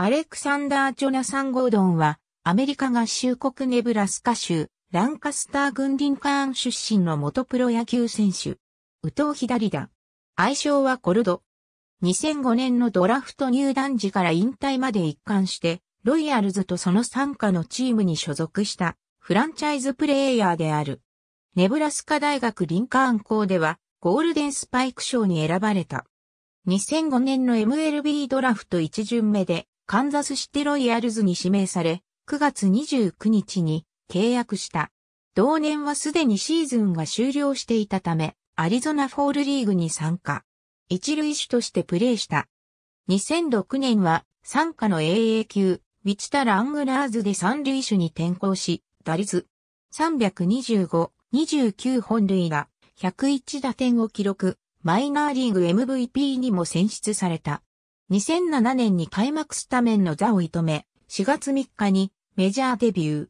アレクサンダー・ジョナサン・ゴードンは、アメリカ合衆国ネブラスカ州、ランカスター軍リンカーン出身の元プロ野球選手。右投左打。愛称はコルド。2005年のドラフト入団時から引退まで一貫して、ロイヤルズとその参加のチームに所属したフランチャイズプレイヤーである。ネブラスカ大学リンカーン校ではゴールデンスパイク賞に選ばれた。2005年の MLB ドラフト1巡目でカンザスシティロイヤルズに指名され、9月29日に契約した。同年はすでにシーズンが終了していたため、アリゾナフォールリーグに参加。一塁手としてプレーした。2006年は、参加の AA 級、ウィチタ・ラングラーズで三塁手に転向し、打率325、29本塁打、101打点を記録、マイナーリーグ MVP にも選出された。2007年に開幕スタメンの座を射止め、4月3日にメジャーデビュー。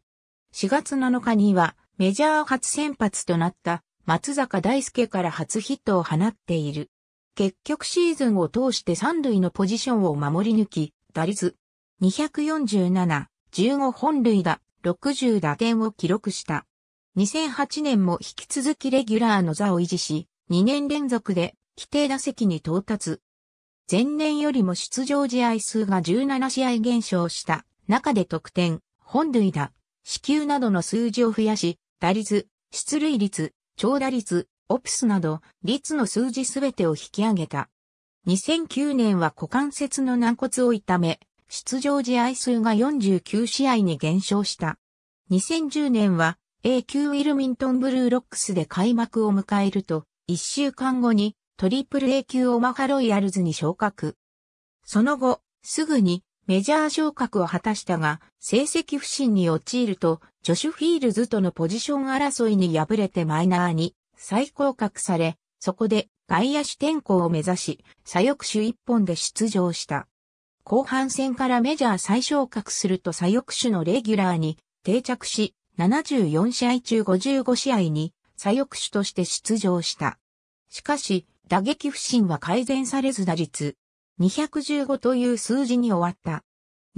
4月7日にはメジャー初先発となった松坂大輔から初ヒットを放っている。結局シーズンを通して三塁のポジションを守り抜き、打率247、15本塁打、60打点を記録した。2008年も引き続きレギュラーの座を維持し、2年連続で規定打席に到達。前年よりも出場試合数が17試合減少した中で得点、本塁打、支給などの数字を増やし、打率、出塁率、長打率、オプスなど、率の数字すべてを引き上げた。2009年は股関節の軟骨を痛め、出場試合数が49試合に減少した。2010年は A 級ウィルミントンブルーロックスで開幕を迎えると、1週間後にトリプル A 級オマハロイヤルズに昇格。その後、すぐにメジャー昇格を果たしたが、成績不振に陥ると、ジョシュ・フィールズとのポジション争いに敗れてマイナーに再降格され、そこで外野手転向を目指し、左翼手一本で出場した。後半戦からメジャー再昇格すると左翼手のレギュラーに定着し、74試合中55試合に左翼手として出場した。しかし、打撃不振は改善されず打率215という数字に終わった。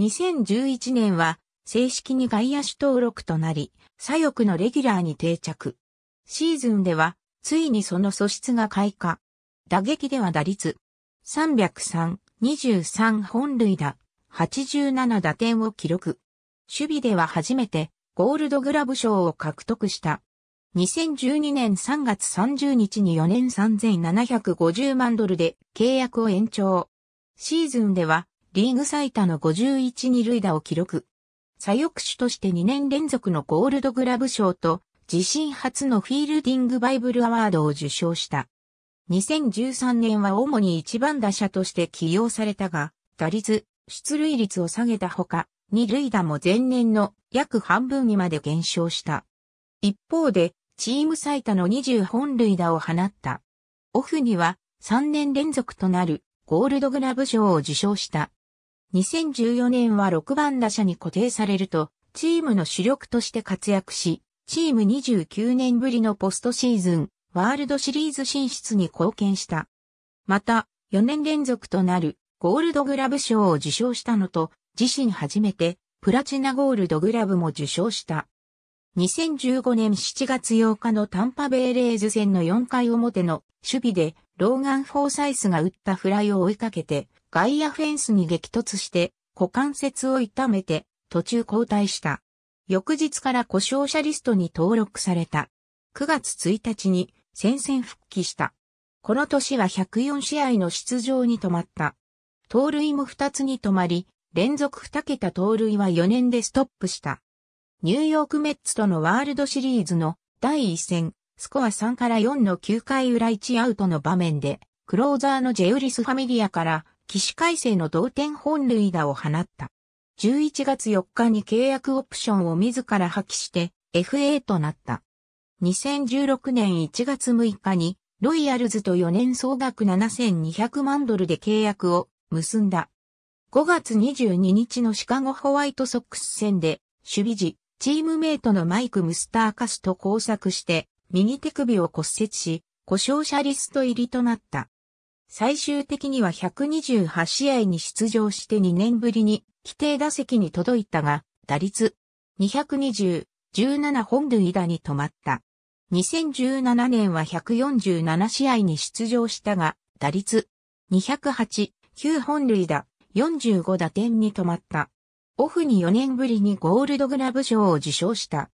2011年は正式に外野手登録となり、左翼のレギュラーに定着。シーズンでは、ついにその素質が開花。打撃では打率303、23本塁打、87打点を記録。守備では初めてゴールドグラブ賞を獲得した。2012年3月30日に4年3750万ドルで契約を延長。シーズンではリーグ最多の51二塁打を記録。左翼手として2年連続のゴールドグラブ賞と自身初のフィールディングバイブルアワードを受賞した。2013年は主に一番打者として起用されたが、打率、出塁率を下げたほか、二塁打も前年の約半分にまで減少した。一方で、チーム最多の20本塁打を放った。オフには3年連続となるゴールドグラブ賞を受賞した。2014年は6番打者に固定されると、チームの主力として活躍し、チーム29年ぶりのポストシーズン、ワールドシリーズ進出に貢献した。また、4年連続となるゴールドグラブ賞を受賞したのと、自身初めてプラチナゴールドグラブも受賞した。2015年7月8日のタンパベイレーズ戦の4回表の守備でローガン・フォーサイスが打ったフライを追いかけて外野フェンスに激突して股関節を痛めて途中交代した。翌日から故障者リストに登録された。9月1日に戦線復帰した。この年は104試合の出場に止まった。盗塁も2つに止まり、連続2桁盗塁は4年でストップした。ニューヨークメッツとのワールドシリーズの第1戦、スコア3から4の9回裏1アウトの場面で、クローザーのジェウリス・ファミリアから、起死回生の同点本塁打を放った。11月4日に契約オプションを自ら破棄して FA となった。2016年1月6日にロイヤルズと4年総額7200万ドルで契約を結んだ。5月22日のシカゴホワイトソックス戦で守備時チームメイトのマイク・ムスターカスと交錯して、右手首を骨折し、故障者リスト入りとなった。最終的には128試合に出場して2年ぶりに規定打席に届いたが、打率220、17本塁打に止まった。2017年は147試合に出場したが、打率208、9本塁打、45打点に止まった。オフに4年ぶりにゴールドグラブ賞を受賞した。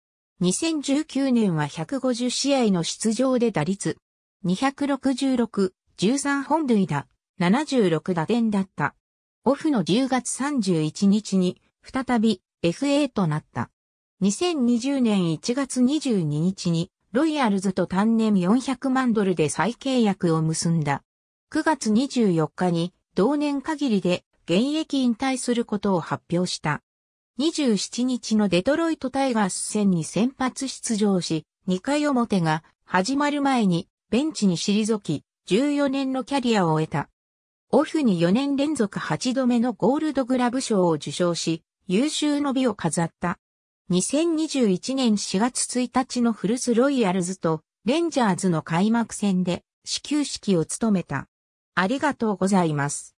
2019年は150試合の出場で打率266、13本塁打、76打点だった。オフの10月31日に再び FA となった。2020年1月22日にロイヤルズと単年400万ドルで再契約を結んだ。9月24日に同年限りで現役引退することを発表した。27日のデトロイトタイガース戦に先発出場し、2回表が始まる前にベンチに退き、14年のキャリアを終えた。オフに4年連続8度目のゴールドグラブ賞を受賞し、優秀の美を飾った。2021年4月1日のフルスロイヤルズとレンジャーズの開幕戦で始球式を務めた。ありがとうございます。